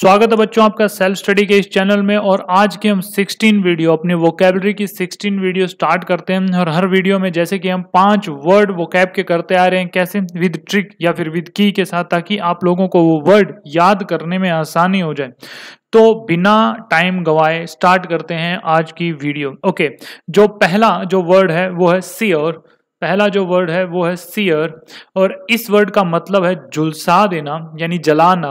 स्वागत है बच्चों आपका सेल्फ स्टडी के इस चैनल में और आज के हम 16 वीडियो अपनी वोकेबलरी की 16 वीडियो स्टार्ट करते हैं और हर वीडियो में जैसे कि हम पांच वर्ड वोकैब के करते आ रहे हैं कैसे विद ट्रिक या फिर विद की के साथ ताकि आप लोगों को वो वर्ड याद करने में आसानी हो जाए तो बिना टाइम गवाए स्टार्ट करते हैं आज की वीडियो ओके जो पहला जो वर्ड है वो है और पहला जो वर्ड है वो है सियर और इस वर्ड का मतलब है जुलसा देना यानी जलाना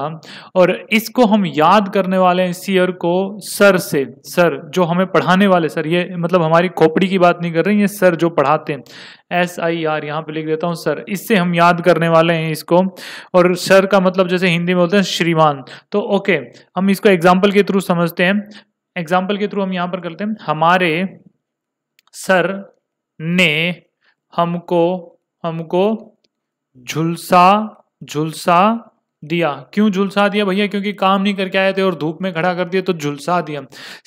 और इसको हम याद करने वाले हैं सियर को सर से सर जो हमें पढ़ाने वाले सर ये मतलब हमारी खोपड़ी की बात नहीं कर रहे हैं ये सर जो पढ़ाते हैं एस आई आर यहाँ पे लिख देता हूँ सर इससे हम याद करने वाले हैं इसको और सर का मतलब जैसे हिंदी में बोलते हैं श्रीमान तो ओके हम इसको एग्जाम्पल के थ्रू समझते हैं एग्जाम्पल के थ्रू हम यहाँ पर करते हैं हमारे सर ने हमको हमको झुलसा झुलसा दिया क्यों झुलसा दिया भैया क्योंकि काम नहीं करके आए थे और धूप में खड़ा कर दिया तो झुलसा दिया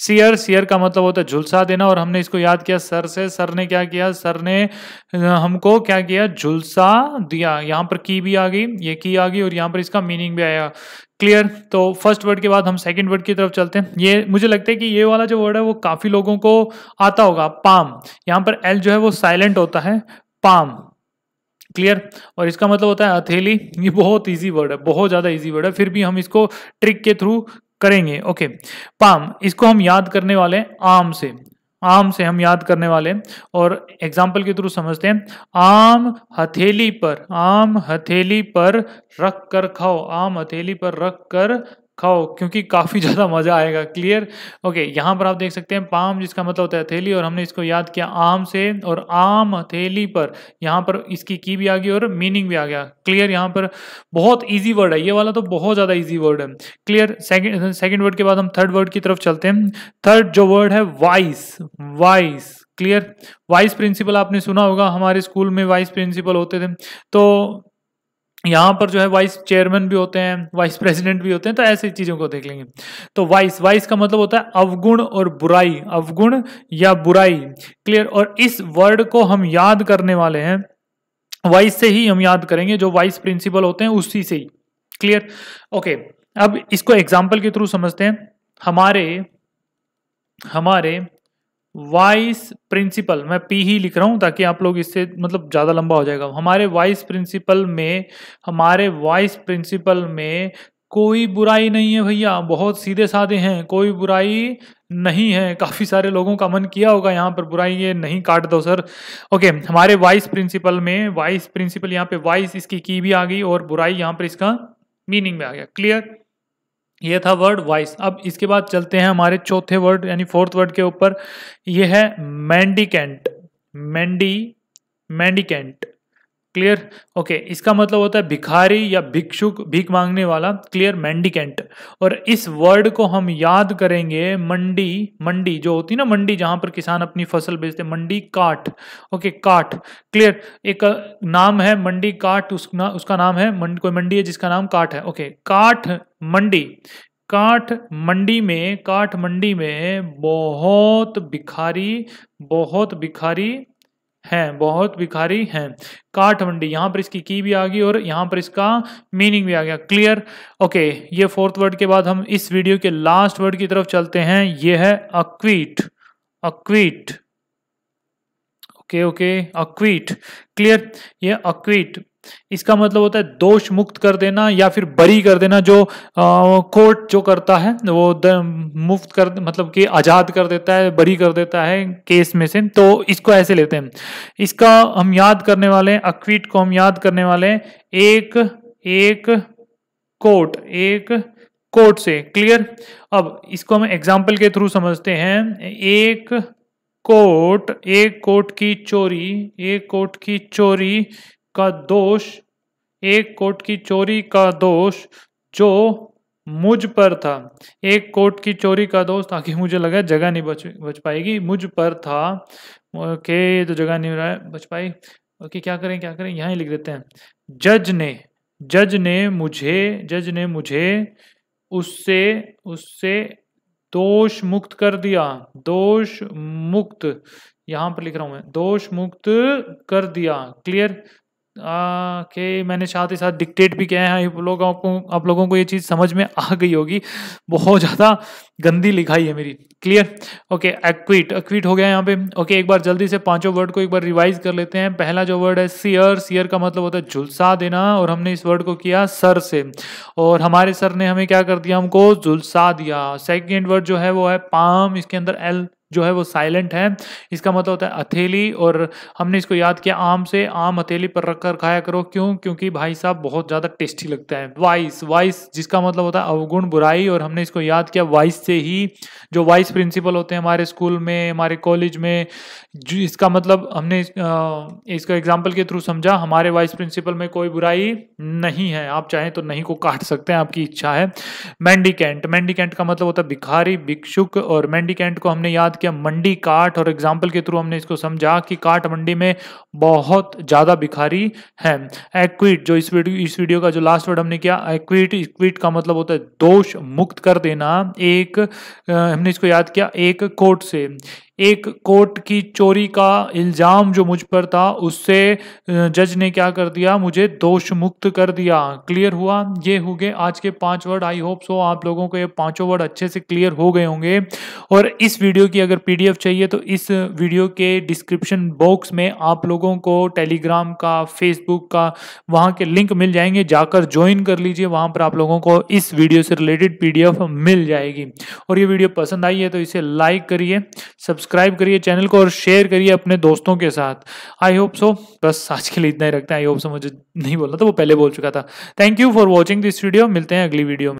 सियर सियर का मतलब होता है झुलसा देना और हमने इसको याद किया सर से सर ने क्या किया सर ने हमको क्या किया झुलसा दिया यहाँ पर की भी आ गई ये की आ गई और यहाँ पर इसका मीनिंग भी आया क्लियर तो फर्स्ट वर्ड के बाद हम सेकेंड वर्ड की तरफ चलते हैं ये मुझे लगता है कि ये वाला जो वर्ड है वो काफ़ी लोगों को आता होगा पाम यहाँ पर एल जो है वो साइलेंट होता है पाम क्लियर और इसका मतलब होता है हथेली ये बहुत ईजी वर्ड है बहुत ज़्यादा इजी वर्ड है फिर भी हम इसको ट्रिक के थ्रू करेंगे ओके पाम इसको हम याद करने वाले आम से आम से हम याद करने वाले और एग्जाम्पल के थ्रू समझते हैं आम हथेली पर आम हथेली पर रख कर खाओ आम हथेली पर रख कर खाओ क्योंकि काफ़ी ज़्यादा मज़ा आएगा क्लियर ओके यहाँ पर आप देख सकते हैं पाम जिसका मतलब होता है हथेली और हमने इसको याद किया आम से और आम हथेली पर यहाँ पर इसकी की भी आ गई और मीनिंग भी आ गया क्लियर यहाँ पर बहुत ईजी वर्ड है ये वाला तो बहुत ज़्यादा ईजी वर्ड है क्लियर सेकेंड सेकेंड वर्ड के बाद हम थर्ड वर्ड की तरफ चलते हैं थर्ड जो वर्ड है vice vice clear vice principal आपने सुना होगा हमारे स्कूल में वाइस प्रिंसिपल होते थे तो यहाँ पर जो है वाइस चेयरमैन भी होते हैं वाइस प्रेसिडेंट भी होते हैं तो ऐसी चीजों को देख लेंगे तो वाइस वाइस का मतलब होता है अवगुण और बुराई अवगुण या बुराई क्लियर और इस वर्ड को हम याद करने वाले हैं वाइस से ही हम याद करेंगे जो वाइस प्रिंसिपल होते हैं उसी से ही क्लियर ओके अब इसको एग्जाम्पल के थ्रू समझते हैं हमारे हमारे वाइस प्रिंसिपल मैं पी ही लिख रहा हूं ताकि आप लोग इससे मतलब ज़्यादा लंबा हो जाएगा हमारे वाइस प्रिंसिपल में हमारे वाइस प्रिंसिपल में कोई बुराई नहीं है भैया बहुत सीधे साधे हैं कोई बुराई नहीं है काफ़ी सारे लोगों का मन किया होगा यहाँ पर बुराई ये नहीं काट दो सर ओके हमारे वाइस प्रिंसिपल में वाइस प्रिंसिपल यहाँ पे वाइस इसकी की भी आ गई और बुराई यहाँ पर इसका मीनिंग में आ गया क्लियर ये था वर्ड वाइस अब इसके बाद चलते हैं हमारे चौथे वर्ड यानी फोर्थ वर्ड के ऊपर ये है मैंडिकेंट मैंडी मैंडिकेंट क्लियर ओके इसका मतलब होता है भिखारी या भिक्षुक भीख मांगने वाला क्लियर मैंडिकेंट और इस वर्ड को हम याद करेंगे मंडी मंडी जो होती है ना मंडी जहां पर किसान अपनी फसल बेचते मंडी काट ओके काट क्लियर एक नाम है मंडी काट उस ना, उसका नाम है मंड, कोई मंडी है जिसका नाम काट है ओके काठ मंडी काठ मंडी में काठ मंडी में बहुत भिखारी बहुत भिखारी हैं बहुत भिखारी हैं काठ मंडी यहाँ पर इसकी की भी आ गई और यहाँ पर इसका मीनिंग भी आ गया क्लियर ओके ये फोर्थ वर्ड के बाद हम इस वीडियो के लास्ट वर्ड की तरफ चलते हैं ये है acquit acquit okay okay acquit clear ये अक्वीट इसका मतलब होता है दोष मुक्त कर देना या फिर बरी कर देना जो कोर्ट जो करता है वो मुफ्त कर मतलब कि आज़ाद कर देता है बरी कर देता है केस में से तो इसको ऐसे लेते हैं इसका हम याद करने वाले हैं अक्विट को हम याद करने वाले हैं एक एक कोर्ट एक कोर्ट से क्लियर अब इसको हम एग्जाम्पल के थ्रू समझते हैं एक कोर्ट एक कोर्ट की चोरी एक कोर्ट की चोरी का दोष एक कोट की चोरी का दोष जो मुझ पर था एक कोट की चोरी का दोष ताकि मुझे लगा जगह नहीं बच बच पाएगी मुझ पर था ओके तो जगह नहीं रहा बच पाई ओके क्या करें क्या करें यहाँ ही लिख देते हैं जज ने जज ने मुझे जज ने मुझे उससे उससे दोष मुक्त कर दिया दोष मुक्त यहां पर लिख रहा हूं मैं दोष मुक्त कर दिया क्लियर के मैंने साथ ही साथ डिक्टेट भी किया है आप लोग आपको आप लोगों को ये चीज़ समझ में आ गई होगी बहुत ज़्यादा गंदी लिखाई है मेरी क्लियर ओके एक्विट एक्विट हो गया यहाँ पे ओके एक बार जल्दी से पांचों वर्ड को एक बार रिवाइज कर लेते हैं पहला जो वर्ड है सीयर सियर का मतलब होता है झुलसा देना और हमने इस वर्ड को किया सर से और हमारे सर ने हमें क्या कर दिया हमको झुलसा दिया सेकेंड वर्ड जो है वो है पाम इसके अंदर एल जो है वो साइलेंट है इसका मतलब होता है हथेली और हमने इसको याद किया आम से आम हथेली पर रख कर खाया करो क्यों क्योंकि भाई साहब बहुत ज़्यादा टेस्टी लगता है वाइस वाइस जिसका मतलब होता है अवगुण बुराई और हमने इसको याद किया वाइस से ही जो वाइस प्रिंसिपल होते हैं हमारे स्कूल में हमारे कॉलेज में इसका मतलब हमने इसका एग्जाम्पल के थ्रू समझा हमारे वाइस प्रिंसिपल में कोई बुराई नहीं है आप चाहें तो नहीं को काट सकते हैं आपकी इच्छा है मैंडिकेंट मैंडिकेंट का मतलब होता है भिखारी भिक्षुक और मैंडिकेंट को हमने याद किया मंडी काट और एग्जाम्पल के थ्रू हमने इसको समझा कि काट मंडी में बहुत ज़्यादा भिखारी है एक्विट जो इस वीडियो इस वीडियो का जो लास्ट वर्ड हमने किया एक्विट इक्विट का मतलब होता है दोष मुक्त कर देना एक हमने इसको याद किया एक कोर्ट से एक कोर्ट की चोरी का इल्ज़ाम जो मुझ पर था उससे जज ने क्या कर दिया मुझे दोष मुक्त कर दिया क्लियर हुआ ये हो गए आज के पांच वर्ड आई होप सो आप लोगों को ये पांचों वर्ड अच्छे से क्लियर हो गए होंगे और इस वीडियो की अगर पीडीएफ चाहिए तो इस वीडियो के डिस्क्रिप्शन बॉक्स में आप लोगों को टेलीग्राम का फेसबुक का वहाँ के लिंक मिल जाएंगे जाकर ज्वाइन कर लीजिए वहाँ पर आप लोगों को इस वीडियो से रिलेटेड पी मिल जाएगी और ये वीडियो पसंद आई है तो इसे लाइक करिए सब्सक्राइब सब्सक्राइब करिए चैनल को और शेयर करिए अपने दोस्तों के साथ आई होप सो बस आज के लिए इतना ही रखते हैं आई होप सो मुझे नहीं बोलना था वो पहले बोल चुका था thank you for watching this video मिलते हैं अगली वीडियो में